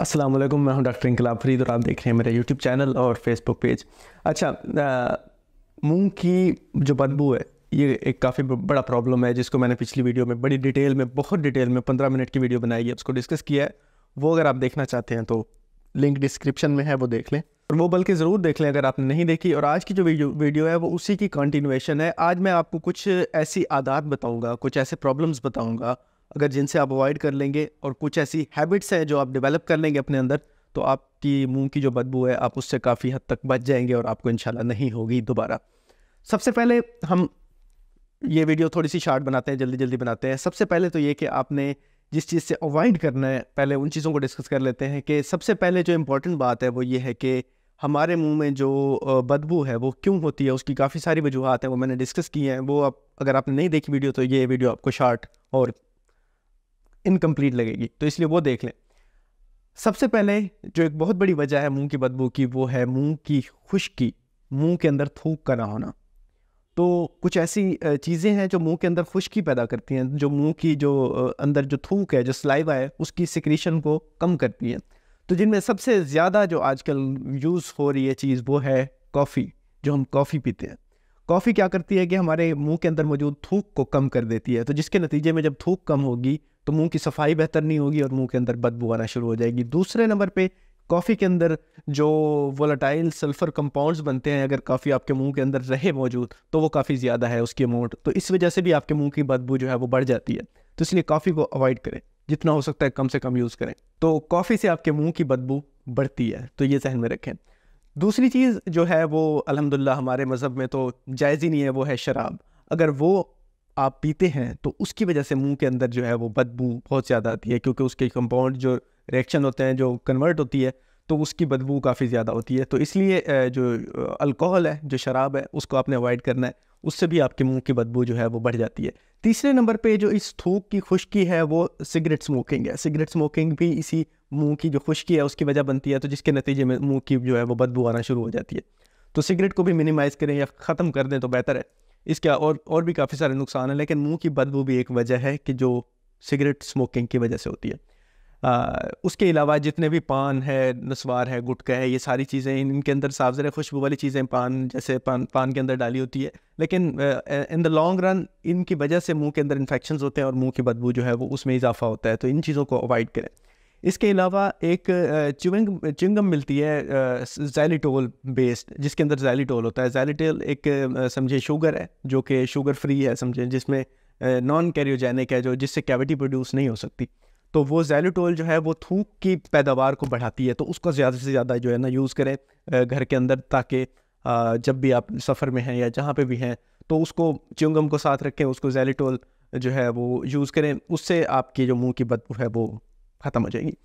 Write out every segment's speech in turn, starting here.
असलम मैं हूं डॉक्टर इंकलाब फरीद और आप देख रहे हैं मेरा यूट्यूब चैनल और फेसबुक पेज अच्छा मूंग की जो बदबू है ये एक काफ़ी बड़ा प्रॉब्लम है जिसको मैंने पिछली वीडियो में बड़ी डिटेल में बहुत डिटेल में पंद्रह मिनट की वीडियो बनाई है उसको डिस्कस किया है वो अगर आप देखना चाहते हैं तो लिंक डिस्क्रिप्शन में है वो देख लें और वो बल्कि ज़रूर देख लें अगर आपने नहीं देखी और आज की जो वीडियो वीडियो है वो उसी की कंटिन्यूएशन है आज मैं आपको कुछ ऐसी आदात बताऊँगा कुछ ऐसे प्रॉब्लम्स बताऊँगा अगर जिनसे आप अवॉइड कर लेंगे और कुछ ऐसी हैबिट्स हैं जो आप डेवलप कर लेंगे अपने अंदर तो आपकी मुंह की जो बदबू है आप उससे काफ़ी हद तक बच जाएंगे और आपको इंशाल्लाह नहीं होगी दोबारा सबसे पहले हम ये वीडियो थोड़ी सी शार्ट बनाते हैं जल्दी जल्दी बनाते हैं सबसे पहले तो ये कि आपने जिस चीज़ से अवॉइड करना है पहले उन चीज़ों को डिस्कस कर लेते हैं कि सबसे पहले जो इम्पोर्टेंट बात है वो ये है कि हमारे मुंह में जो बदबू है वो क्यों होती है उसकी काफ़ी सारी वजूहत हैं वो मैंने डिस्कस की हैं वो आप अगर आपने नहीं देखी वीडियो तो ये वीडियो आपको शार्ट और इनकम्प्लीट लगेगी तो इसलिए वो देख लें सबसे पहले जो एक बहुत बड़ी वजह है मुंह की बदबू की वो है मुंह की खुशकी मुंह के अंदर थूक का ना होना तो कुछ ऐसी चीज़ें हैं जो मुंह के अंदर खुश्की पैदा करती हैं जो मुंह की जो अंदर जो थूक है जो स्लाइवा है उसकी सिक्रीशन को कम करती हैं तो जिनमें सबसे ज़्यादा जो आजकल यूज़ हो रही है चीज़ वो है कॉफ़ी जो हम कॉफ़ी पीते हैं कॉफ़ी क्या करती है कि हमारे मुंह के अंदर मौजूद थूक को कम कर देती है तो जिसके नतीजे में जब थूक कम होगी तो मुंह की सफाई बेहतर नहीं होगी और मुंह के अंदर बदबू आना शुरू हो जाएगी दूसरे नंबर पे कॉफ़ी के अंदर जो वोलाटाइल सल्फ़र कंपाउंड्स बनते हैं अगर काफ़ी आपके मुंह के अंदर रहे मौजूद तो वो काफ़ी ज़्यादा है उसकी अमाउंट तो इस वजह से भी आपके मुंह की बदबू जो है वो बढ़ जाती है तो इसलिए कॉफ़ी को अवॉइड करें जितना हो सकता है कम से कम यूज़ करें तो कॉफ़ी से आपके मुँह की बदबू बढ़ती है तो ये जहन में रखें दूसरी चीज़ जो है वो अलहमदिल्ला हमारे मज़हब में तो जायज़ ही नहीं है वो है शराब अगर वो आप पीते हैं तो उसकी वजह से मुंह के अंदर जो है वो बदबू बहुत ज़्यादा आती है क्योंकि उसके कंपाउंड जो रिएक्शन होते हैं जो कन्वर्ट होती है तो उसकी बदबू काफ़ी ज़्यादा होती है तो इसलिए जो अल्कोहल है जो शराब है उसको आपने अवॉइड करना है उससे भी आपके मुंह की बदबू जो है वो बढ़ जाती है तीसरे नंबर पे जो इस थूक की खुश्की है वो सिगरेट स्मोकिंग है सिगरेट स्मोकिंग भी इसी मुंह की जो खुश्की है उसकी वजह बनती है तो जिसके नतीजे में मुंह की जो है वो बदबू आना शुरू हो जाती है तो सिगरेट को भी मिनिमाइज़ करें या ख़त्म कर दें तो बेहतर है इसके और और भी काफ़ी सारे नुकसान हैं लेकिन मुंह की बदबू भी एक वजह है कि जो सिगरेट स्मोकिंग की वजह से होती है आ, उसके अलावा जितने भी पान है नस्वार है गुटका है ये सारी चीज़ें इन, इनके अंदर साफ ज़रा खुशबू वाली चीज़ें पान जैसे पान पान के अंदर डाली होती है लेकिन इन द लॉन्ग रन इनकी वजह से मुंह के अंदर इन्फेक्शन होते हैं और मुंह की बदबू जो है वो उसमें इजाफा होता है तो इन चीज़ों को अवॉइड करें इसके अलावा एक चिविंग चिंगम मिलती है जैलीटोल बेस्ड जिसके अंदर जैलीटोल होता है जैलीटोल एक समझे शुगर है जो कि शुगर फ्री है समझे जिसमें नॉन कैरियोजेनिक है जो जिससे कैविटी प्रोड्यूस नहीं हो सकती तो वो जैलीटोल जो है वो थूक की पैदावार को बढ़ाती है तो उसको ज़्यादा से ज़्यादा जो है ना यूज़ करें घर के अंदर ताकि जब भी आप सफ़र में हैं या जहाँ पर भी हैं तो उसको चिंगम को साथ रखें उसको जैलीटोल जो है वो यूज़ करें उससे आपकी जो मुंह की बदबू है वो ख़त्म हो जाएगी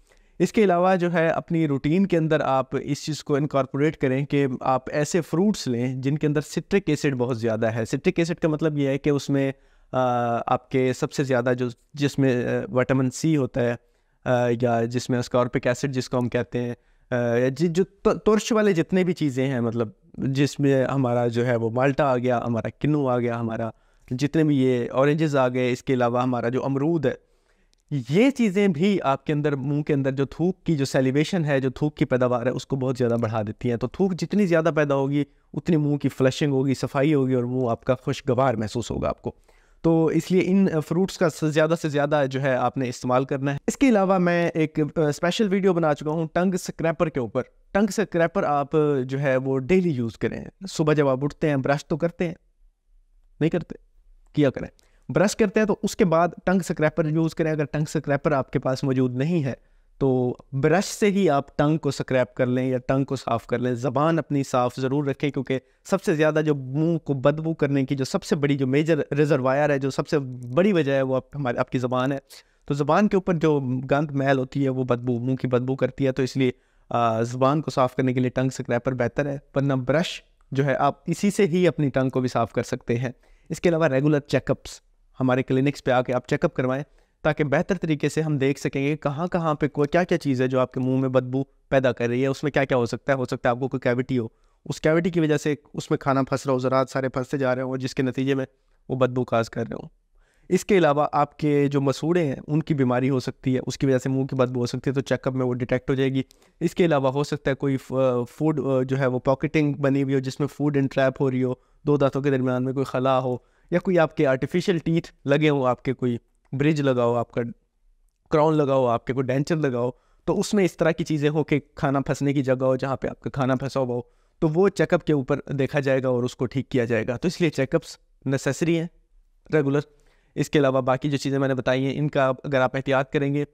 इसके अलावा जो है अपनी रूटीन के अंदर आप इस चीज़ को इनकॉर्पोरेट करें कि आप ऐसे फ्रूट्स लें जिनके अंदर सिट्रिक एसिड बहुत ज़्यादा है सिट्रिक एसिड का मतलब ये है कि उसमें आपके सबसे ज़्यादा जो जिसमें वटामिन सी होता है या जिसमें स्कॉर्पिक एसिड जिसको हम कहते हैं जिस जो तुरश वाले जितने भी चीज़ें हैं मतलब जिसमें हमारा जो है वो माल्टा आ गया हमारा किन्नू आ गया हमारा जितने भी ये ऑरेंजेस आ गए इसके अलावा हमारा जो अमरूद है ये चीज़ें भी आपके अंदर मुंह के अंदर जो थूक की जो सेलिवेशन है जो थूक की पैदावार है उसको बहुत ज़्यादा बढ़ा देती हैं तो थूक जितनी ज़्यादा पैदा होगी उतनी मुंह की फ्लशिंग होगी सफाई होगी और मुंह आपका खुशगवार महसूस होगा आपको तो इसलिए इन फ्रूट्स का ज़्यादा से ज़्यादा जो है आपने इस्तेमाल करना है इसके अलावा मैं एक स्पेशल वीडियो बना चुका हूँ टंग स्क्रैपर के ऊपर टंग स्क्रैपर आप जो है वो डेली यूज़ करें सुबह जब आप उठते हैं ब्रश तो करते हैं नहीं करते किया करें ब्रश करते हैं तो उसके बाद टंग स्क्रैपर यूज़ करें अगर टंग स्क्रैपर आपके पास मौजूद नहीं है तो ब्रश से ही आप टंग को स्क्रैप कर लें या टंग को साफ़ कर लें ज़बान अपनी साफ़ ज़रूर रखें क्योंकि सबसे ज़्यादा जो मुंह को बदबू करने की जो सबसे बड़ी जो मेजर रिजर्वायर है जो सबसे बड़ी वजह है वो आप हमारी आपकी ज़बान है तो ज़बान के ऊपर जो गंद मैल होती है वो बदबू मुँह की बदबू करती है तो इसलिए ज़बान को साफ़ करने के लिए टंग स्क्रैपर बेहतर है वरना ब्रश जो है आप इसी से ही अपनी टंग को भी साफ़ कर सकते हैं इसके अलावा रेगुलर चेकअप्स हमारे क्लिनिक्स पे आके आप चेकअप करवाएं ताकि बेहतर तरीके से हम देख सकेंगे कहाँ कहाँ पे कोई क्या क्या चीज़ है जो आपके मुंह में बदबू पैदा कर रही है उसमें क्या क्या हो सकता है हो सकता है आपको कोई कैविटी हो उस कैविटी की वजह से उसमें खाना फंस रहा हो ज़रात सारे फंसते जा रहे हो और जिसके नतीजे में वो बदबू काज कर रहे हो इसके अलावा आपके जो मसूड़े हैं उनकी बीमारी हो सकती है उसकी वजह से मुंह की बदबू हो सकती है तो चेकअप में वो डिटेक्ट हो जाएगी इसके अलावा हो सकता है कोई फूड जो है वो पॉकेटिंग बनी हुई हो जिसमें फूड इंट्रैप हो रही हो दो दांतों के दरमियान में कोई खला हो या कोई आपके आर्टिफिशियल टीथ लगे हों आपके कोई ब्रिज लगाओ आपका क्राउन लगाओ आपके कोई डेंचर लगाओ तो उसमें इस तरह की चीज़ें हो कि खाना फंसने की जगह हो जहाँ पे आपका खाना फंसा हुआ हो तो वो चेकअप के ऊपर देखा जाएगा और उसको ठीक किया जाएगा तो इसलिए चेकअप्स नेसेसरी हैं रेगुलर इसके अलावा बाकी जो चीज़ें मैंने बताई हैं इनका अगर आप एहतियात करेंगे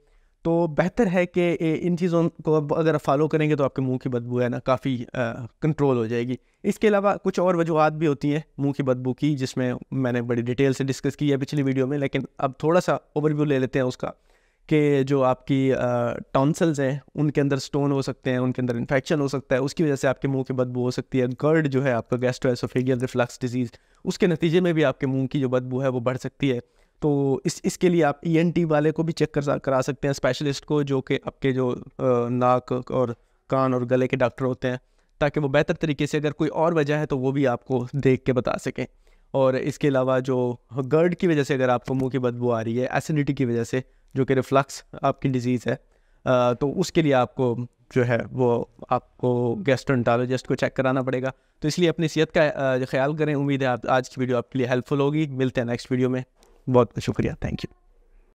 तो बेहतर है कि इन चीज़ों को अगर आप फॉलो करेंगे तो आपके मुंह की बदबू है ना काफ़ी कंट्रोल हो जाएगी इसके अलावा कुछ और वजूहत भी होती हैं मुंह की बदबू की जिसमें मैंने बड़ी डिटेल से डिस्कस की है पिछली वीडियो में लेकिन अब थोड़ा सा ओवरव्यू ले लेते हैं उसका कि जो आपकी टॉन्सल्स हैं उनके अंदर स्टोन हो सकते हैं उनके अंदर इन्फेक्शन हो सकता है उसकी वजह से आपके मुंह की बदबू हो सकती है गर्ड जो है आपका गैस्ट्रोएसोफेगियल रिफ्लक्स डिजीज़ उसके नतीजे में भी आपके मुंह की जो बदबू है वो बढ़ सकती है तो इस इसके लिए आप ई e वाले को भी चेक कर करा सकते हैं स्पेशलिस्ट को जो कि आपके जो नाक और कान और गले के डॉक्टर होते हैं ताकि वो बेहतर तरीके से अगर कोई और वजह है तो वो भी आपको देख के बता सकें और इसके अलावा जो गर्ड की वजह से अगर आपको मुंह की बदबू आ रही है एसिडिटी की वजह से जो कि रिफ्लक्स आपकी डिजीज़ है तो उसके लिए आपको जो है वो आपको गैस्ट्रोनटालोजिस्ट को चेक कराना पड़ेगा तो इसलिए अपनी सेहत का ख्याल करें उम्मीद है आप आज की वीडियो आपके लिए हेल्पफुल होगी मिलते हैं नेक्स्ट वीडियो में बहुत बहुत शुक्रिया थैंक यू